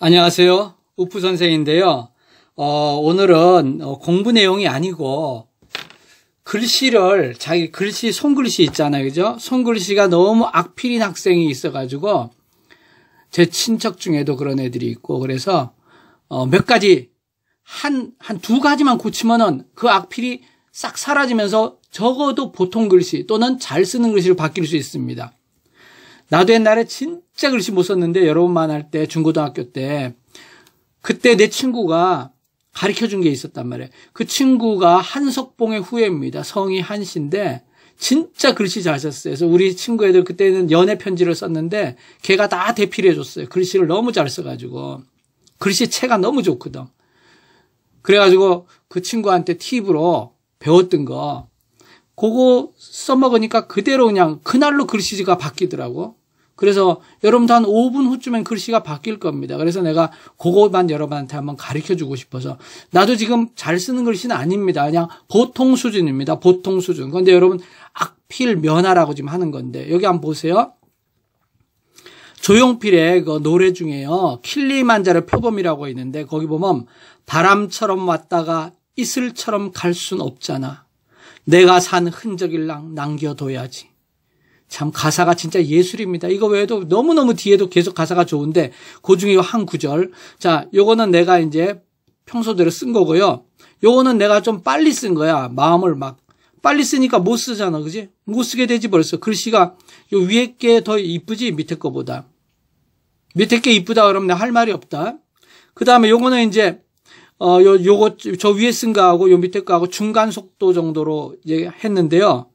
안녕하세요. 우프 선생인데요. 어, 오늘은 어, 공부 내용이 아니고 글씨를 자기 글씨 손글씨 있잖아요. 그죠? 손글씨가 너무 악필인 학생이 있어 가지고 제 친척 중에도 그런 애들이 있고 그래서 어, 몇 가지 한 한 두 가지만 고치면은 그 악필이 싹 사라지면서 적어도 보통 글씨 또는 잘 쓰는 글씨로 바뀔 수 있습니다. 나도 옛날에 진짜 글씨 못 썼는데 여러분만 할때 중고등학교 때 그때 내 친구가 가르쳐 준 게 있었단 말이에요. 그 친구가 한석봉의 후예입니다. 성이 한신데 진짜 글씨 잘 썼어요. 그래서 우리 친구 애들 그때는 연애 편지를 썼는데 걔가 다 대필해 줬어요. 글씨를 너무 잘 써가지고 글씨체가 너무 좋거든. 그래가지고 그 친구한테 팁으로 배웠던 거 그거 써먹으니까 그대로 그냥 그날로 글씨가 바뀌더라고. 그래서 여러분도 한 5분 후쯤엔 글씨가 바뀔 겁니다. 그래서 내가 그것만 여러분한테 한번 가르쳐 주고 싶어서 나도 지금 잘 쓰는 글씨는 아닙니다. 그냥 보통 수준입니다. 보통 수준. 그런데 여러분 악필 면하라고 지금 하는 건데 여기 한번 보세요. 조용필의 그 노래 중에요. 킬리만자르 표범이라고 있는데 거기 보면 바람처럼 왔다가 이슬처럼 갈 순 없잖아. 내가 산 흔적일랑 남겨둬야지. 참 가사가 진짜 예술입니다. 이거 외에도 너무너무 뒤에도 계속 가사가 좋은데 그 중에 한 구절. 자, 요거는 내가 이제 평소대로 쓴 거고요. 요거는 내가 좀 빨리 쓴 거야. 마음을 막 빨리 쓰니까 못 쓰잖아. 그지? 못 쓰게 되지 벌써. 글씨가 요 위에 게 더 이쁘지 밑에 거보다. 밑에 게 이쁘다 그러면 할 말이 없다. 그 다음에 요거는 이제 어, 요, 요거, 저 위에 쓴 거하고 요 밑에 거하고 중간 속도 정도로 이제 했는데요.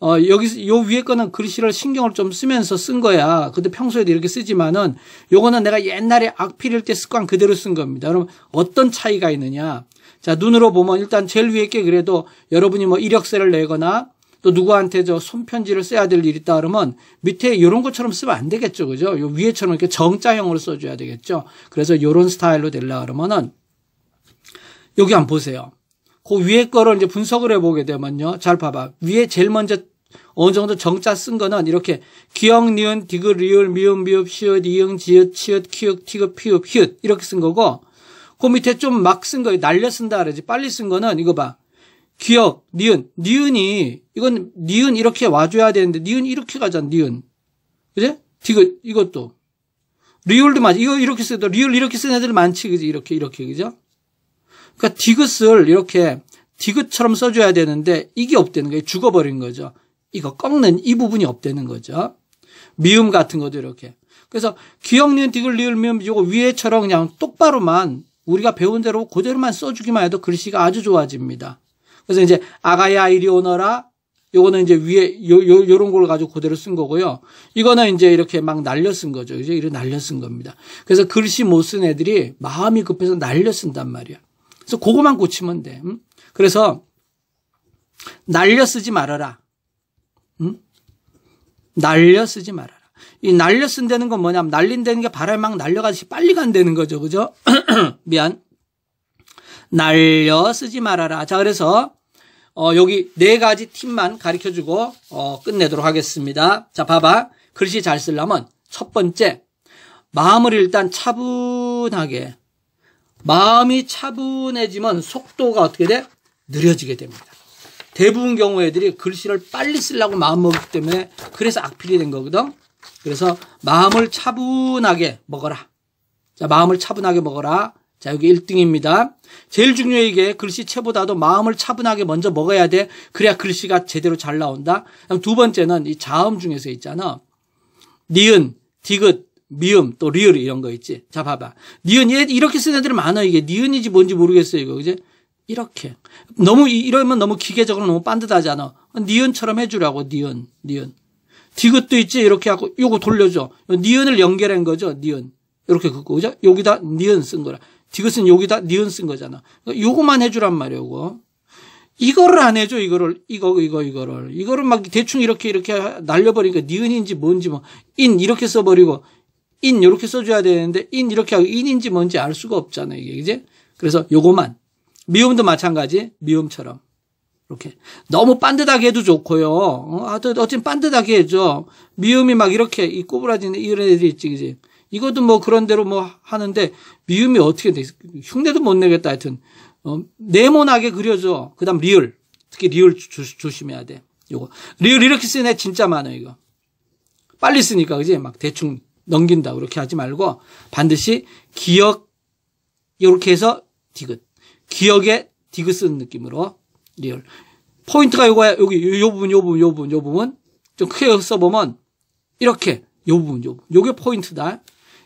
어, 여기, 요 위에 거는 글씨를 신경을 좀 쓰면서 쓴 거야. 근데 평소에도 이렇게 쓰지만은 요거는 내가 옛날에 악필일 때 습관 그대로 쓴 겁니다. 그럼 어떤 차이가 있느냐. 자, 눈으로 보면 일단 제일 위에 게 그래도 여러분이 뭐 이력서를 내거나 또 누구한테 저 손편지를 써야 될 일이 있다 그러면 밑에 요런 것처럼 쓰면 안 되겠죠. 그죠? 요 위에처럼 이렇게 정자형으로 써줘야 되겠죠. 그래서 요런 스타일로 되려 그러면은 여기 한번 보세요. 그 위에 거를 이제 분석을 해보게 되면요. 잘 봐봐. 위에 제일 먼저 어느 정도 정자 쓴 거는 이렇게 기역, 니은, 디귿, 리을, 미음, 미읍, 시읒, 이응, 지읒, 치읒, 키읔, 티귿, 피읍, 히읗 이렇게 쓴 거고 그 밑에 좀 막 쓴 거예요. 날려 쓴다 그러지. 빨리 쓴 거는 이거 봐. 기역, 니은, 니은이 이건 니은 이렇게 와줘야 되는데 니은 이렇게 가잖아. 니은. 그지? 디귿 이것도. 리을도 맞아. 이거 이렇게 쓰도 리을 이렇게 쓰는 애들 많지. 그지? 이렇게 이렇게 그죠? 그러니까 디귿을 이렇게 디귿처럼 써줘야 되는데 이게 없다는 거예요. 죽어버린 거죠. 이거 꺾는 이 부분이 없다는 거죠. 미음 같은 것도 이렇게. 그래서 기억니은 디귿 리을 미음 이거 위에처럼 그냥 똑바로만 우리가 배운 대로 그대로만 써주기만 해도 글씨가 아주 좋아집니다. 그래서 이제 아가야 이리 오너라 요거는 이제 위에 요, 요, 요런 걸 가지고 그대로 쓴 거고요. 이거는 이제 이렇게 막 날려 쓴 거죠. 이제 이렇게 날려 쓴 겁니다. 그래서 글씨 못 쓴 애들이 마음이 급해서 날려 쓴단 말이야. 그래서 그거만 고치면 돼. 음? 그래서 날려 쓰지 말아라. 음? 날려 쓰지 말아라. 이 날려 쓴다는 건 뭐냐면 날린다는 게 바람이 막 날려가듯이 빨리 간다는 거죠. 그죠? 미안. 날려 쓰지 말아라. 자, 그래서 어, 여기 네 가지 팁만 가르쳐 주고 어, 끝내도록 하겠습니다. 자, 봐봐. 글씨 잘 쓰려면 첫 번째 마음을 일단 차분하게 마음이 차분해지면 속도가 어떻게 돼? 느려지게 됩니다. 대부분 경우 애들이 글씨를 빨리 쓰려고 마음먹기 때문에 그래서 악필이 된 거거든. 그래서 마음을 차분하게 먹어라. 자, 마음을 차분하게 먹어라. 자, 여기 1등입니다. 제일 중요해 이게 글씨체보다도 마음을 차분하게 먼저 먹어야 돼. 그래야 글씨가 제대로 잘 나온다. 두 번째는 이 자음 중에서 있잖아. 니은, 디귿, 미음 또 리을 이런 거 있지. 자 봐봐. 니은 이렇게 쓰는 애들이 많아 이게 니은이지 뭔지 모르겠어 요 이거 이제 이렇게 너무 이러면 너무 기계적으로 너무 반듯하잖아. 니은처럼 해주라고 니은 니은. 디귿도 있지 이렇게 하고 요거 돌려줘. 니은을 연결한 거죠 니은. 이렇게 긋고 그죠? 여기다 니은 쓴 거라. 디귿은 여기다 니은 쓴 거잖아. 그러니까 요거만 해주란 말이야 요거. 이거를 안 해줘 이거를 이거 이거 이거를 이거를 막 대충 이렇게 이렇게 날려버리니까 니은인지 뭔지 뭐 인 이렇게 써버리고 인 이렇게 써줘야 되는데 인 이렇게 하고 인인지 뭔지 알 수가 없잖아요 이게 이제 그래서 요것만 미음도 마찬가지 미음처럼 이렇게 너무 빤듯하게 해도 좋고요 어, 어쨌든 빤듯하게 해줘 미음이 막 이렇게 이 꼬부라지는 이런 애들이 있지 이제 이것도 뭐 그런 대로 뭐 하는데 미음이 어떻게 돼 흉내도 못 내겠다 하여튼 어, 네모나게 그려줘 그다음 리을 특히 리을 주, 조심해야 돼 요거 리을 이렇게 쓰네 진짜 많아 이거 빨리 쓰니까 그지 막 대충 넘긴다. 이렇게 하지 말고 반드시 기억 이렇게 해서 디귿. 기억에 디귿 쓰는 느낌으로 리얼. 포인트가 요거야. 여기 요 부분 요 부분 요 부분 요 부분 좀 크게 써 보면 이렇게 요 부분 요 부분. 요게 포인트다.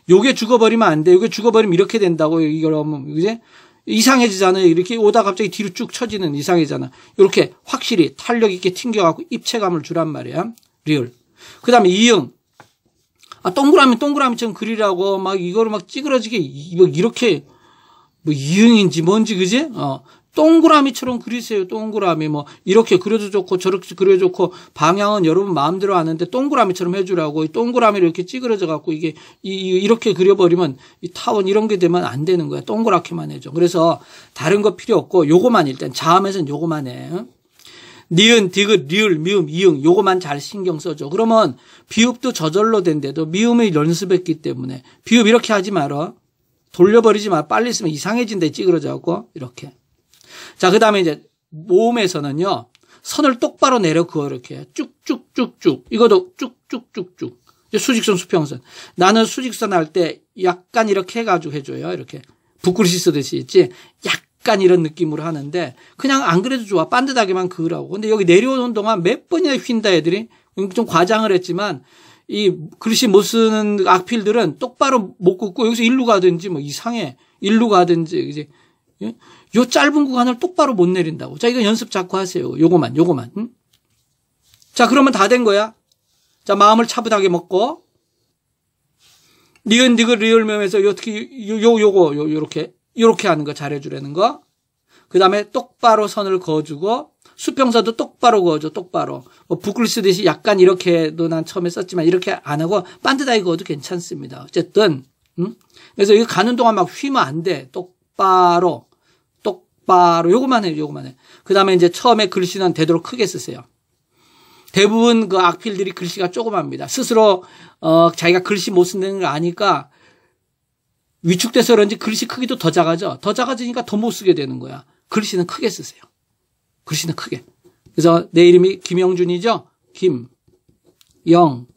요게 죽어버리면 안 돼. 요게 죽어버리면 이렇게 된다고 이걸 하면 이제 이상해지잖아요. 이렇게 오다 갑자기 뒤로 쭉쳐지는 이상해잖아. 이렇게 확실히 탄력 있게 튕겨갖고 입체감을 주란 말이야. 리얼. 그 다음에 이응. 아, 동그라미 동그라미처럼 그리라고 막 이거를 막 찌그러지게 막 뭐 이렇게 뭐 이응인지 뭔지 그지? 어. 동그라미처럼 그리세요. 동그라미 뭐 이렇게 그려도 좋고 저렇게 그려도 좋고 방향은 여러분 마음대로 하는데 동그라미처럼 해주라고 동그라미를 이렇게 찌그러져 갖고 이게 이, 이, 렇게 그려버리면 이 타원 이런 게 되면 안 되는 거야. 동그랗게만 해줘. 그래서 다른 거 필요 없고 요거만 일단 자음에서는 요거만 해. 니은, 디귿, 리을, 미음, 이응 요거만 잘 신경 써줘. 그러면 비읍도 저절로 된대도 미음을 연습했기 때문에 비읍 이렇게 하지 말어. 돌려버리지 마. 빨리 쓰면 이상해진대 찌그러져갖고 이렇게. 자, 그 다음에 이제 모음에서는요. 선을 똑바로 내려 그어 이렇게 쭉쭉쭉쭉 이것도 쭉쭉쭉쭉 수직선 수평선 나는 수직선 할 때 약간 이렇게 해가지고 해줘요 이렇게 부끄러씨 쓰듯이 있지 약 약간 이런 느낌으로 하는데 그냥 안 그래도 좋아 반듯하게만 그으라고. 근데 여기 내려오는 동안 몇 번이나 휜다 애들이 음, 좀 과장을 했지만 이 글씨 못 쓰는 악필들은 똑바로 못 긋고 여기서 일루 가든지 뭐 이상해 일루 가든지 이제 예? 요 짧은 구간을 똑바로 못 내린다고. 자 이거 연습 자꾸 하세요. 요거만 요거만. 응? 자 그러면 다 된 거야. 자 마음을 차분하게 먹고 니은 니귿리얼명에서 어떻게 요, 요 요거 요 요렇게 이렇게 하는 거 잘해주려는 거. 그 다음에 똑바로 선을 그어주고 수평선도 똑바로 그어줘 똑바로. 뭐북을 쓰듯이 약간 이렇게도 난 처음에 썼지만 이렇게 안 하고 반듯하게 그어도 괜찮습니다. 어쨌든 음? 그래서 이거 가는 동안 막 휘면 안 돼. 똑바로 똑바로 요거만 해 요거만 요 해. 그 다음에 이제 처음에 글씨는 되도록 크게 쓰세요. 대부분 그 악필들이 글씨가 조그맣니다. 스스로 어, 자기가 글씨 못 쓰는 걸 아니까 위축돼서 그런지 글씨 크기도 더 작아져. 더 작아지니까 더 못 쓰게 되는 거야. 글씨는 크게 쓰세요. 글씨는 크게. 그래서 내 이름이 김영준이죠? 김, 영,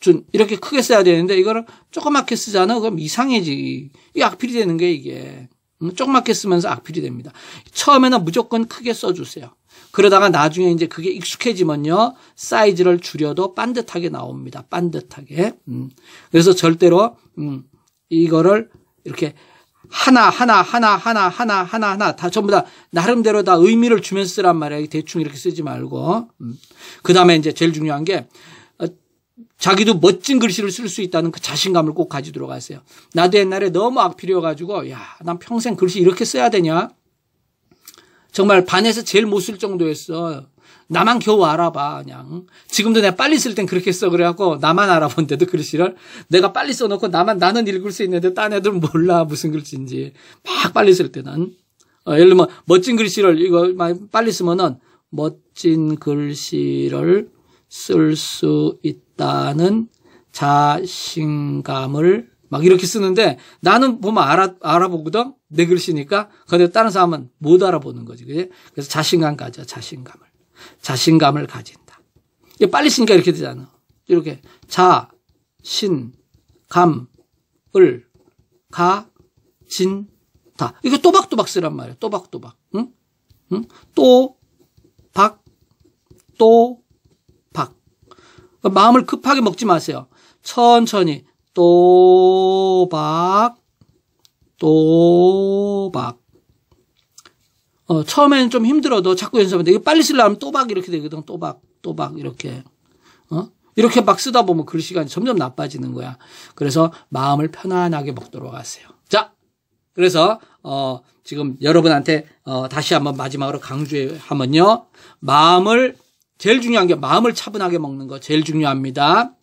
준. 이렇게 크게 써야 되는데 이거를 조그맣게 쓰잖아. 그럼 이상해지. 이 악필이 되는 게 이게. 음, 조그맣게 쓰면서 악필이 됩니다. 처음에는 무조건 크게 써주세요. 그러다가 나중에 이제 그게 익숙해지면요. 사이즈를 줄여도 반듯하게 나옵니다. 반듯하게. 음. 그래서 절대로, 음. 이거를 이렇게 하나 하나 하나 하나 하나 하나 하나 다 전부 다 나름대로 다 의미를 주면서 쓰란 말이야. 대충 이렇게 쓰지 말고. 음. 그다음에 이제 제일 중요한 게 어, 자기도 멋진 글씨를 쓸 수 있다는 그 자신감을 꼭 가지도록 하세요. 나도 옛날에 너무 악필이어가지고, 야, 난 평생 글씨 이렇게 써야 되냐? 정말 반에서 제일 못 쓸 정도였어. 나만 겨우 알아봐 그냥 지금도 내가 빨리 쓸 땐 그렇게 써 그래갖고 나만 알아본데도 글씨를 내가 빨리 써놓고 나만 나는 읽을 수 있는데 딴 애들 몰라 무슨 글씨인지 막 빨리 쓸 때는 어, 예를 들면 멋진 글씨를 이거 빨리 쓰면은 멋진 글씨를 쓸 수 있다는 자신감을 막 이렇게 쓰는데 나는 보면 알아, 알아보거든 내 글씨니까 근데 다른 사람은 못 알아보는 거지 그지? 그래서 자신감 가져 자신감을 자신감을 가진다. 이게 빨리 쓰니까 이렇게 되잖아. 이렇게 자, 신, 감, 을, 가, 진, 다. 이거 또박또박 쓰란 말이야. 또박또박. 응? 응? 또, 박, 또, 박. 그러니까 마음을 급하게 먹지 마세요. 천천히 또박, 또박. 어, 처음에는 좀 힘들어도 자꾸 연습하면 돼. 이 빨리 쓰려면 또박 이렇게 되거든. 또박, 또박 이렇게. 어? 이렇게 막 쓰다 보면 글 시간이 점점 나빠지는 거야. 그래서 마음을 편안하게 먹도록 하세요. 자, 그래서 어, 지금 여러분한테 어, 다시 한번 마지막으로 강조하면요. 마음을 제일 중요한 게 마음을 차분하게 먹는 거 제일 중요합니다.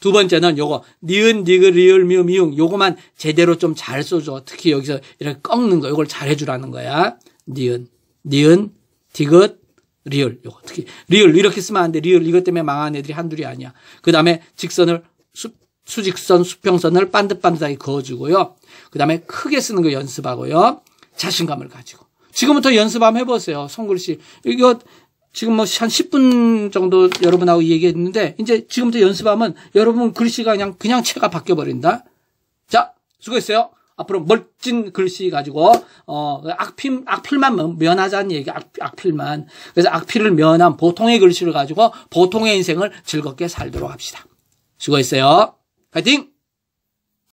두 번째는 요거 니은 니그 리을 미음 미웅 요거만 제대로 좀 잘 써줘. 특히 여기서 이렇게 꺾는 거 요걸 잘 해주라는 거야. 니은 니은, 디귿, 리을. 요거 특히 리을 이렇게 쓰면 안 돼. 리을 이것 때문에 망한 애들이 한둘이 아니야. 그다음에 직선을 수, 수직선, 수평선을 반듯반듯하게 그어주고요. 그다음에 크게 쓰는 거 연습하고요. 자신감을 가지고. 지금부터 연습 한번 해보세요. 손글씨. 이거 지금 뭐 한 10분 정도 여러분하고 얘기했는데 이제 지금부터 연습하면 여러분 글씨가 그냥 그냥 채가 바뀌어 버린다. 자, 수고했어요. 앞으로 멋진 글씨 가지고 어 그 악필 악필만 면하자는 얘기 악, 악필만 그래서 악필을 면한 보통의 글씨를 가지고 보통의 인생을 즐겁게 살도록 합시다. 수고했어요. 파이팅!